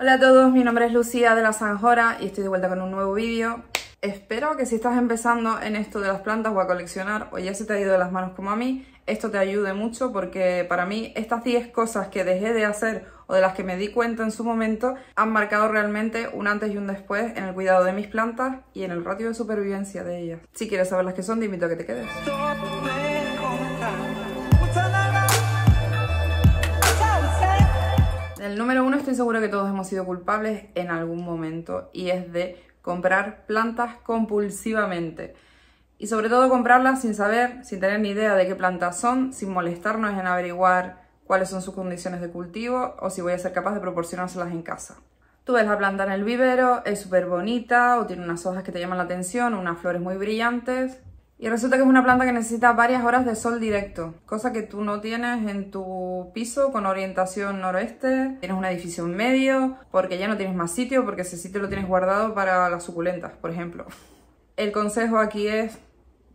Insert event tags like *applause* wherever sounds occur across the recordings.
Hola a todos, mi nombre es Lucía de la Zanjora y estoy de vuelta con un nuevo vídeo. Espero que si estás empezando en esto de las plantas o a coleccionar o ya se te ha ido de las manos como a mí, esto te ayude mucho porque para mí estas 10 cosas que dejé de hacer o de las que me di cuenta en su momento han marcado realmente un antes y un después en el cuidado de mis plantas y en el ratio de supervivencia de ellas. Si quieres saber las que son, te invito a que te quedes. El número uno estoy seguro que todos hemos sido culpables en algún momento y es de comprar plantas compulsivamente. Y sobre todo comprarlas sin saber, sin tener ni idea de qué plantas son, sin molestarnos en averiguar cuáles son sus condiciones de cultivo o si voy a ser capaz de proporcionárselas en casa. Tú ves la planta en el vivero, es súper bonita o tiene unas hojas que te llaman la atención, unas flores muy brillantes, y resulta que es una planta que necesita varias horas de sol directo, cosa que tú no tienes en tu piso con orientación noroeste, tienes un edificio en medio, porque ya no tienes más sitio, porque ese sitio lo tienes guardado para las suculentas, por ejemplo. El consejo aquí es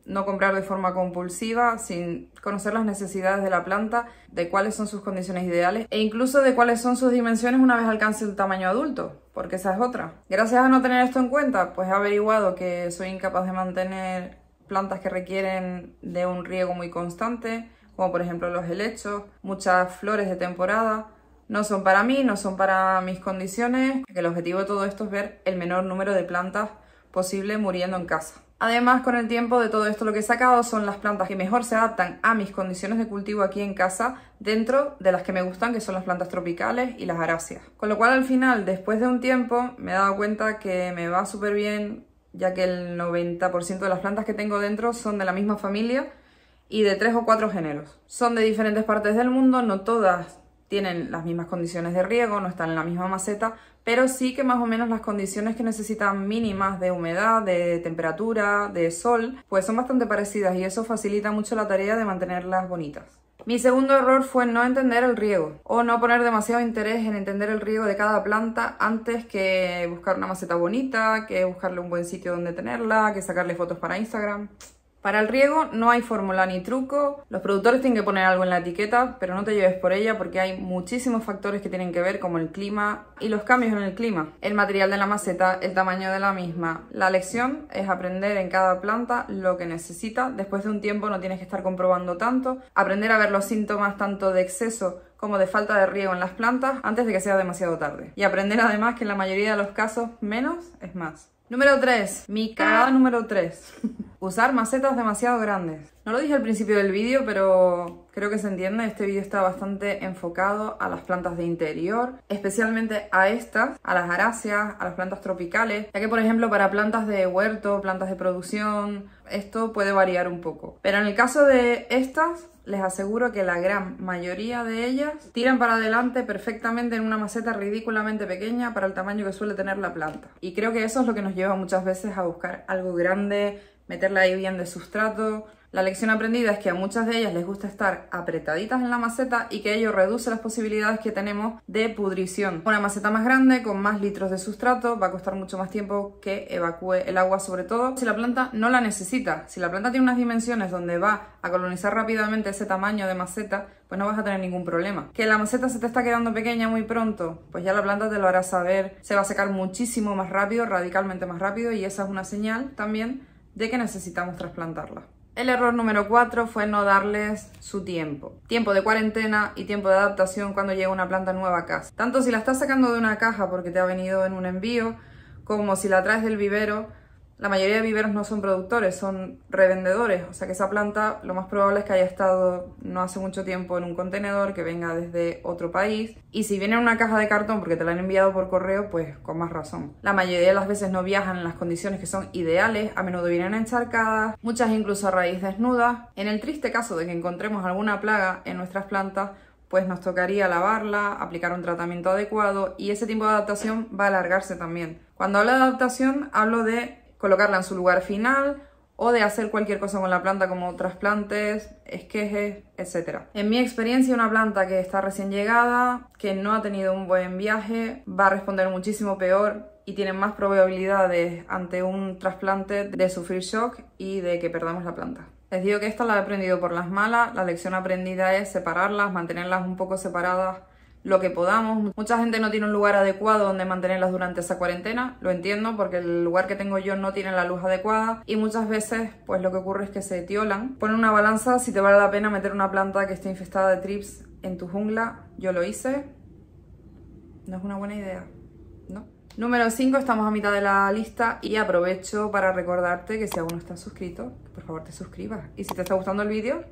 no comprar de forma compulsiva, sin conocer las necesidades de la planta, de cuáles son sus condiciones ideales e incluso de cuáles son sus dimensiones una vez alcance el tamaño adulto, porque esa es otra. Gracias a no tener esto en cuenta, pues he averiguado que soy incapaz de mantener plantas que requieren de un riego muy constante, como por ejemplo los helechos, muchas flores de temporada. No son para mí, no son para mis condiciones, que el objetivo de todo esto es ver el menor número de plantas posible muriendo en casa. Además, con el tiempo de todo esto lo que he sacado son las plantas que mejor se adaptan a mis condiciones de cultivo aquí en casa, dentro de las que me gustan, que son las plantas tropicales y las aráceas. Con lo cual, al final, después de un tiempo, me he dado cuenta que me va súper bien ya que el 90% de las plantas que tengo dentro son de la misma familia y de tres o cuatro géneros. Son de diferentes partes del mundo, no todas tienen las mismas condiciones de riego, no están en la misma maceta, pero sí que más o menos las condiciones que necesitan mínimas de humedad, de temperatura, de sol, pues son bastante parecidas y eso facilita mucho la tarea de mantenerlas bonitas. Mi segundo error fue no entender el riego o no poner demasiado interés en entender el riego de cada planta antes que buscar una maceta bonita, que buscarle un buen sitio donde tenerla, que sacarle fotos para Instagram. Para el riego no hay fórmula ni truco, los productores tienen que poner algo en la etiqueta, pero no te lleves por ella porque hay muchísimos factores que tienen que ver como el clima y los cambios en el clima, el material de la maceta, el tamaño de la misma. La lección es aprender en cada planta lo que necesita, después de un tiempo no tienes que estar comprobando tanto, aprender a ver los síntomas tanto de exceso como de falta de riego en las plantas antes de que sea demasiado tarde. Y aprender además que en la mayoría de los casos menos es más. Número 3, mi cagada número 3. *laughs* Usar macetas demasiado grandes. No lo dije al principio del vídeo, pero creo que se entiende. Este vídeo está bastante enfocado a las plantas de interior, especialmente a estas, a las aráceas, a las plantas tropicales, ya que por ejemplo para plantas de huerto, plantas de producción, esto puede variar un poco. Pero en el caso de estas, les aseguro que la gran mayoría de ellas tiran para adelante perfectamente en una maceta ridículamente pequeña para el tamaño que suele tener la planta. Y creo que eso es lo que nos lleva muchas veces a buscar algo grande, meterla ahí bien de sustrato, la lección aprendida es que a muchas de ellas les gusta estar apretaditas en la maceta y que ello reduce las posibilidades que tenemos de pudrición. Una maceta más grande, con más litros de sustrato, va a costar mucho más tiempo que evacúe el agua, sobre todo si la planta no la necesita. Si la planta tiene unas dimensiones donde va a colonizar rápidamente ese tamaño de maceta, pues no vas a tener ningún problema. Que la maceta se te está quedando pequeña muy pronto, pues ya la planta te lo hará saber. Se va a secar muchísimo más rápido, radicalmente más rápido, y esa es una señal también de que necesitamos trasplantarla. El error número 4 fue no darles su tiempo. Tiempo de cuarentena y tiempo de adaptación cuando llega una planta nueva a casa. Tanto si la estás sacando de una caja porque te ha venido en un envío, como si la traes del vivero, la mayoría de viveros no son productores, son revendedores, o sea que esa planta lo más probable es que haya estado no hace mucho tiempo en un contenedor que venga desde otro país y si viene en una caja de cartón porque te la han enviado por correo, pues con más razón. La mayoría de las veces no viajan en las condiciones que son ideales, a menudo vienen encharcadas, muchas incluso a raíz desnuda. En el triste caso de que encontremos alguna plaga en nuestras plantas, pues nos tocaría lavarla, aplicar un tratamiento adecuado y ese tiempo de adaptación va a alargarse también. Cuando hablo de adaptación, hablo de colocarla en su lugar final o de hacer cualquier cosa con la planta como trasplantes, esquejes, etc. En mi experiencia, una planta que está recién llegada, que no ha tenido un buen viaje, va a responder muchísimo peor y tiene más probabilidades ante un trasplante de sufrir shock y de que perdamos la planta. Les digo que esta la he aprendido por las malas, la lección aprendida es separarlas, mantenerlas un poco separadas lo que podamos. Mucha gente no tiene un lugar adecuado donde mantenerlas durante esa cuarentena, lo entiendo porque el lugar que tengo yo no tiene la luz adecuada y muchas veces pues lo que ocurre es que se tiolan. Pon una balanza si te vale la pena meter una planta que esté infestada de trips en tu jungla, yo lo hice. No es una buena idea, ¿no? Número 5, estamos a mitad de la lista y aprovecho para recordarte que si aún no estás suscrito, por favor te suscribas. Y si te está gustando el vídeo,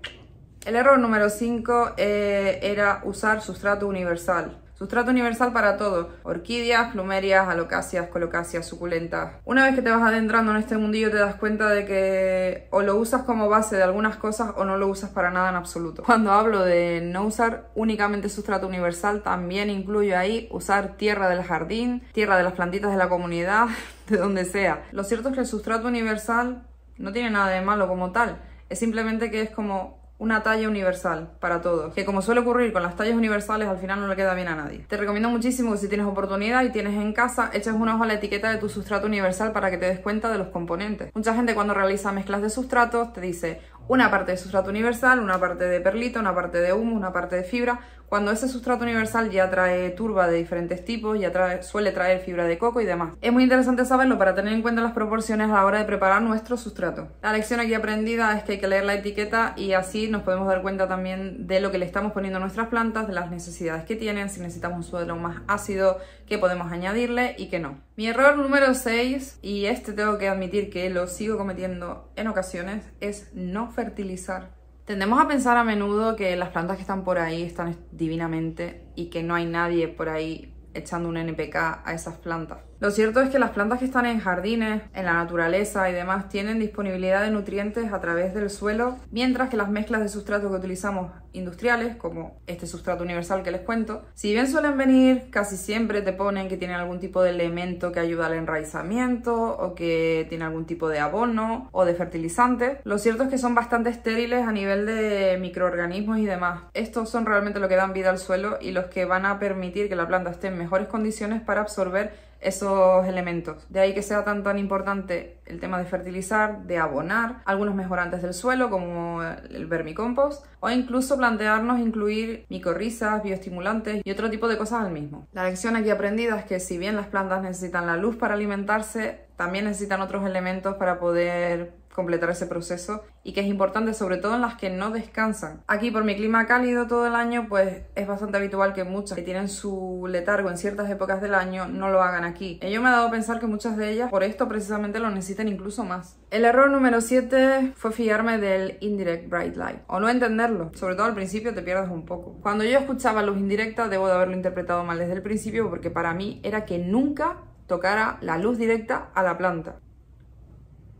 el error número 5 eh, era usar sustrato universal. Sustrato universal para todo, orquídeas, plumerias, alocáceas, colocáceas, suculentas. Una vez que te vas adentrando en este mundillo te das cuenta de que o lo usas como base de algunas cosas o no lo usas para nada en absoluto. Cuando hablo de no usar únicamente sustrato universal, también incluyo ahí usar tierra del jardín, tierra de las plantitas de la comunidad, *laughs* de donde sea. Lo cierto es que el sustrato universal no tiene nada de malo como tal, es simplemente que es como una talla universal para todos, que como suele ocurrir con las tallas universales al final no le queda bien a nadie. Te recomiendo muchísimo que si tienes oportunidad y tienes en casa, eches una ojo a la etiqueta de tu sustrato universal para que te des cuenta de los componentes. Mucha gente cuando realiza mezclas de sustratos te dice una parte de sustrato universal, una parte de perlita, una parte de humo, una parte de fibra, cuando ese sustrato universal ya trae turba de diferentes tipos, ya suele traer fibra de coco y demás. Es muy interesante saberlo para tener en cuenta las proporciones a la hora de preparar nuestro sustrato. La lección aquí aprendida es que hay que leer la etiqueta y así nos podemos dar cuenta también de lo que le estamos poniendo a nuestras plantas, de las necesidades que tienen, si necesitamos un suelo más ácido, que podemos añadirle y que no. Mi error número 6, y este tengo que admitir que lo sigo cometiendo en ocasiones, es no fertilizar Tendemos a pensar a menudo que las plantas que están por ahí están divinamente y que no hay nadie por ahí echando un NPK a esas plantas. Lo cierto es que las plantas que están en jardines, en la naturaleza y demás tienen disponibilidad de nutrientes a través del suelo, mientras que las mezclas de sustratos que utilizamos industriales, como este sustrato universal que les cuento, si bien suelen venir, casi siempre te ponen que tienen algún tipo de elemento que ayuda al enraizamiento o que tiene algún tipo de abono o de fertilizante. Lo cierto es que son bastante estériles a nivel de microorganismos y demás. Estos son realmente lo que dan vida al suelo y los que van a permitir que la planta esté en mejores condiciones para absorber esos elementos. De ahí que sea tan tan importante el tema de fertilizar, de abonar, algunos mejorantes del suelo como el vermicompost o incluso plantearnos incluir micorrizas, bioestimulantes y otro tipo de cosas al mismo. La lección aquí aprendida es que si bien las plantas necesitan la luz para alimentarse, también necesitan otros elementos para poder completar ese proceso y que es importante sobre todo en las que no descansan. Aquí por mi clima cálido todo el año pues es bastante habitual que muchas que tienen su letargo en ciertas épocas del año no lo hagan aquí. Ello me ha dado a pensar que muchas de ellas por esto precisamente lo necesitan incluso más. El error número 7 fue fiarme del indirect bright light o no entenderlo, sobre todo al principio te pierdes un poco. Cuando yo escuchaba luz indirecta debo de haberlo interpretado mal desde el principio porque para mí era que nunca tocara la luz directa a la planta.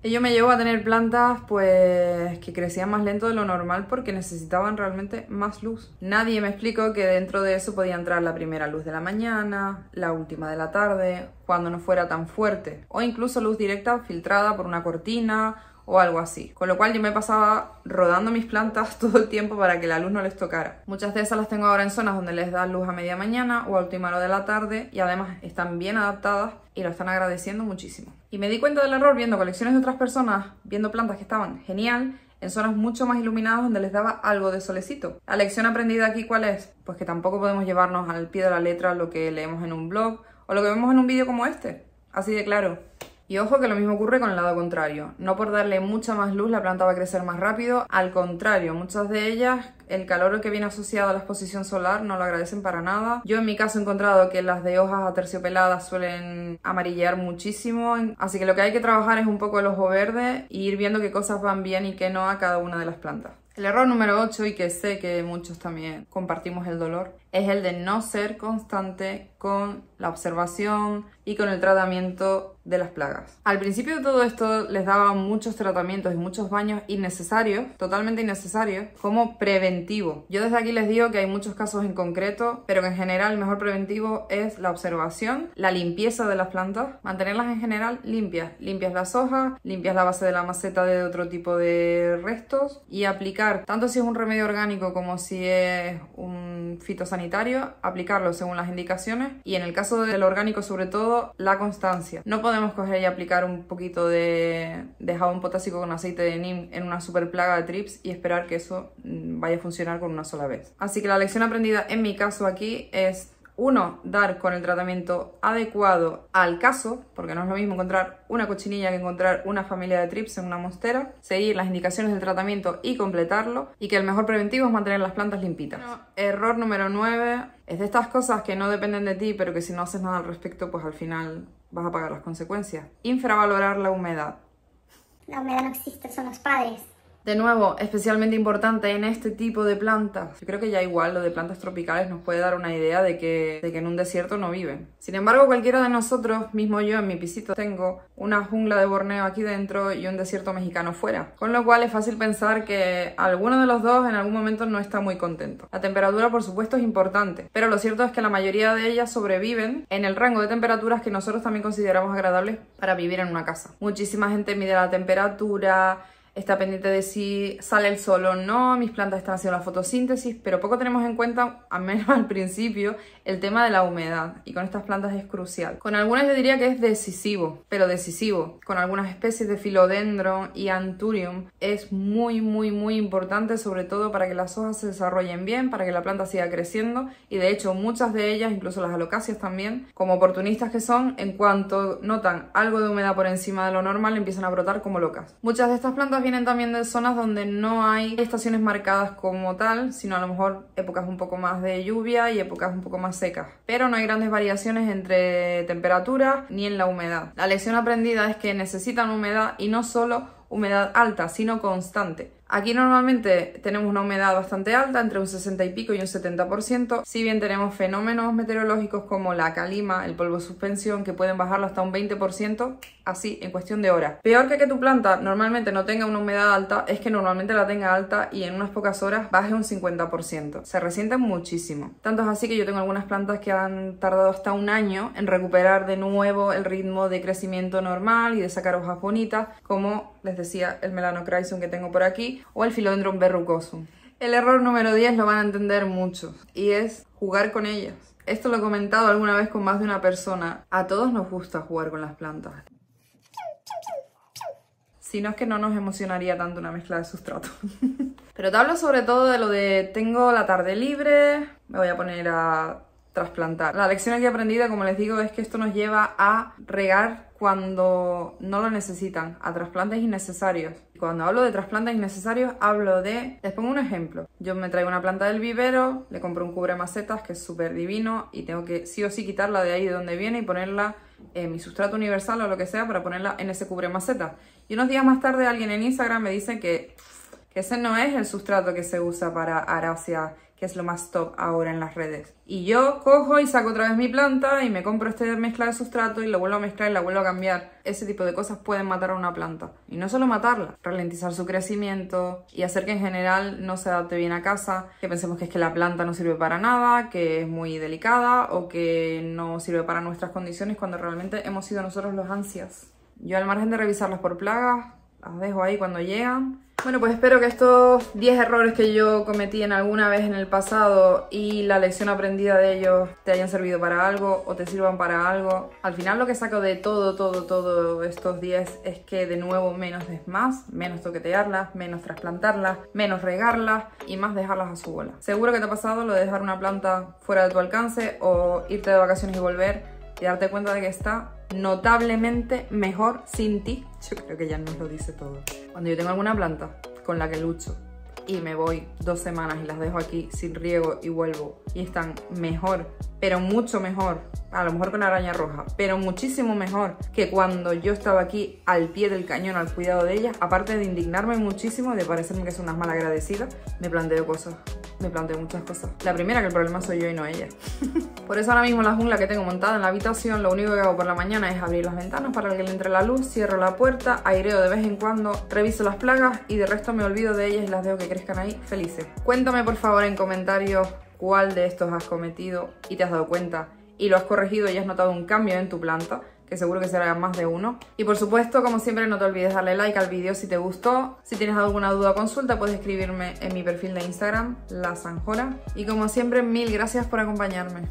Ello me llevó a tener plantas pues que crecían más lento de lo normal porque necesitaban realmente más luz. Nadie me explicó que dentro de eso podía entrar la primera luz de la mañana, la última de la tarde, cuando no fuera tan fuerte, o incluso luz directa filtrada por una cortina o algo así. Con lo cual yo me pasaba rodando mis plantas *laughs* todo el tiempo para que la luz no les tocara. Muchas de esas las tengo ahora en zonas donde les da luz a media mañana o a última hora de la tarde y además están bien adaptadas y lo están agradeciendo muchísimo. Y me di cuenta del error viendo colecciones de otras personas, viendo plantas que estaban genial en zonas mucho más iluminadas donde les daba algo de solecito. La lección aprendida aquí cuál es? Pues que tampoco podemos llevarnos al pie de la letra lo que leemos en un blog o lo que vemos en un vídeo como este. Así de claro. Y ojo que lo mismo ocurre con el lado contrario. No por darle mucha más luz la planta va a crecer más rápido, al contrario, muchas de ellas el calor que viene asociado a la exposición solar no lo agradecen para nada. Yo en mi caso he encontrado que las de hojas aterciopeladas suelen amarillear muchísimo, así que lo que hay que trabajar es un poco el ojo verde e ir viendo qué cosas van bien y qué no a cada una de las plantas. El error número 8, y que sé que muchos también compartimos el dolor, es el de no ser constante con la observación y con el tratamiento de las plagas. Al principio de todo esto les daba muchos tratamientos y muchos baños innecesarios, totalmente innecesarios, como preventivo. Yo desde aquí les digo que hay muchos casos en concreto, pero que en general el mejor preventivo es la observación, la limpieza de las plantas, mantenerlas en general limpias. Limpias las hojas, limpias la base de la maceta de otro tipo de restos y aplicar, tanto si es un remedio orgánico como si es un fitosanitario, aplicarlo según las indicaciones y en el caso del orgánico sobre todo la constancia. No podemos coger y aplicar un poquito de, de jabón potásico con aceite de neem en una super plaga de trips y esperar que eso mm, vaya a funcionar con una sola vez. Así que la lección aprendida en mi caso aquí es uno, dar con el tratamiento adecuado al caso, porque no es lo mismo encontrar una cochinilla que encontrar una familia de trips en una monstera. Seguir las indicaciones del tratamiento y completarlo. Y que el mejor preventivo es mantener las plantas limpitas. Error número 9. Es de estas cosas que no dependen de ti, pero que si no haces nada al respecto, pues al final vas a pagar las consecuencias. Infravalorar la humedad. La humedad no existe, son los padres. De nuevo, especialmente importante en este tipo de plantas. Yo creo que ya igual lo de plantas tropicales nos puede dar una idea de que, de que en un desierto no viven. Sin embargo, cualquiera de nosotros, mismo yo en mi pisito, tengo una jungla de Borneo aquí dentro y un desierto mexicano fuera. Con lo cual es fácil pensar que alguno de los dos en algún momento no está muy contento. La temperatura, por supuesto, es importante, pero lo cierto es que la mayoría de ellas sobreviven en el rango de temperaturas que nosotros también consideramos agradables para vivir en una casa. Muchísima gente mide la temperatura, está pendiente de si sale el sol o no, mis plantas están haciendo la fotosíntesis, pero poco tenemos en cuenta, al menos *laughs* al principio, el tema de la humedad y con estas plantas es crucial. Con algunas le diría que es decisivo, pero decisivo. Con algunas especies de filodendron y anturium, es muy muy muy importante, sobre todo para que las hojas se desarrollen bien, para que la planta siga creciendo y de hecho muchas de ellas, incluso las alocacias también, como oportunistas que son, en cuanto notan algo de humedad por encima de lo normal empiezan a brotar como locas. Muchas de estas plantas vienen también de zonas donde no hay estaciones marcadas como tal, sino a lo mejor épocas un poco más de lluvia y épocas un poco más secas. Pero no hay grandes variaciones entre temperatura ni en la humedad. La lección aprendida es que necesitan humedad y no solo humedad alta, sino constante. Aquí normalmente tenemos una humedad bastante alta, entre un 60 y pico y un 70%, si bien tenemos fenómenos meteorológicos como la calima, el polvo suspensión, que pueden bajarlo hasta un 20%, así, en cuestión de horas. Peor que que tu planta normalmente no tenga una humedad alta, es que normalmente la tenga alta y en unas pocas horas baje un 50%. Se resienten muchísimo. Tanto es así que yo tengo algunas plantas que han tardado hasta un año en recuperar de nuevo el ritmo de crecimiento normal y de sacar hojas bonitas, como les decía el melanocryson que tengo por aquí, o el filodendron verrucoso. El error número 10 lo van a entender muchos y es jugar con ellas. Esto lo he comentado alguna vez con más de una persona. A todos nos gusta jugar con las plantas. Si no es que no nos emocionaría tanto una mezcla de sustrato. *laughs* Pero te hablo sobre todo de lo de tengo la tarde libre, me voy a poner a trasplantar. La lección he aprendido, como les digo, es que esto nos lleva a regar cuando no lo necesitan, a trasplantes innecesarios. Cuando hablo de trasplantes innecesarios, hablo de... Les pongo un ejemplo. Yo me traigo una planta del vivero, le compro un cubre macetas que es súper divino y tengo que sí o sí quitarla de ahí de donde viene y ponerla en eh, mi sustrato universal o lo que sea para ponerla en ese cubre macetas. Y unos días más tarde alguien en Instagram me dice que, ese no es el sustrato que se usa para aráceas que es lo más top ahora en las redes. Y yo cojo y saco otra vez mi planta y me compro este mezcla de sustrato y lo vuelvo a mezclar y la vuelvo a cambiar. Ese tipo de cosas pueden matar a una planta. Y no solo matarla, ralentizar su crecimiento y hacer que en general no se adapte bien a casa, que pensemos que es que la planta no sirve para nada, que es muy delicada o que no sirve para nuestras condiciones cuando realmente hemos sido nosotros los ansias. Yo al margen de revisarlas por plagas, las dejo ahí cuando llegan. Bueno, pues espero que estos 10 errores que yo cometí en alguna vez en el pasado y la lección aprendida de ellos te hayan servido para algo o te sirvan para algo. Al final lo que saco de todo, todo, todo estos 10 es que de nuevo menos es más, menos toquetearlas, menos trasplantarlas, menos regarlas y más dejarlas a su bola. Seguro que te ha pasado lo de dejar una planta fuera de tu alcance o irte de vacaciones y volver y darte cuenta de que está notablemente mejor sin ti. Yo creo que ya nos lo dice todo. Cuando yo tengo alguna planta con la que lucho y me voy dos semanas y las dejo aquí sin riego y vuelvo y están mejor, pero mucho mejor, a lo mejor con araña roja, pero muchísimo mejor que cuando yo estaba aquí al pie del cañón al cuidado de ellas, aparte de indignarme muchísimo de parecerme que son unas malagradecidas, me planteo cosas me planteo muchas cosas. La primera, que el problema soy yo y no ella. *laughs* por eso ahora mismo la jungla que tengo montada en la habitación, lo único que hago por la mañana es abrir las ventanas para que le entre la luz, cierro la puerta, aireo de vez en cuando, reviso las plagas y de resto me olvido de ellas y las dejo que crezcan ahí felices. Cuéntame por favor en comentarios cuál de estos has cometido y te has dado cuenta y lo has corregido y has notado un cambio en tu planta que seguro que será más de uno. Y por supuesto, como siempre, no te olvides darle like al vídeo si te gustó. Si tienes alguna duda o consulta, puedes escribirme en mi perfil de Instagram, La Sanjora. Y como siempre, mil gracias por acompañarme.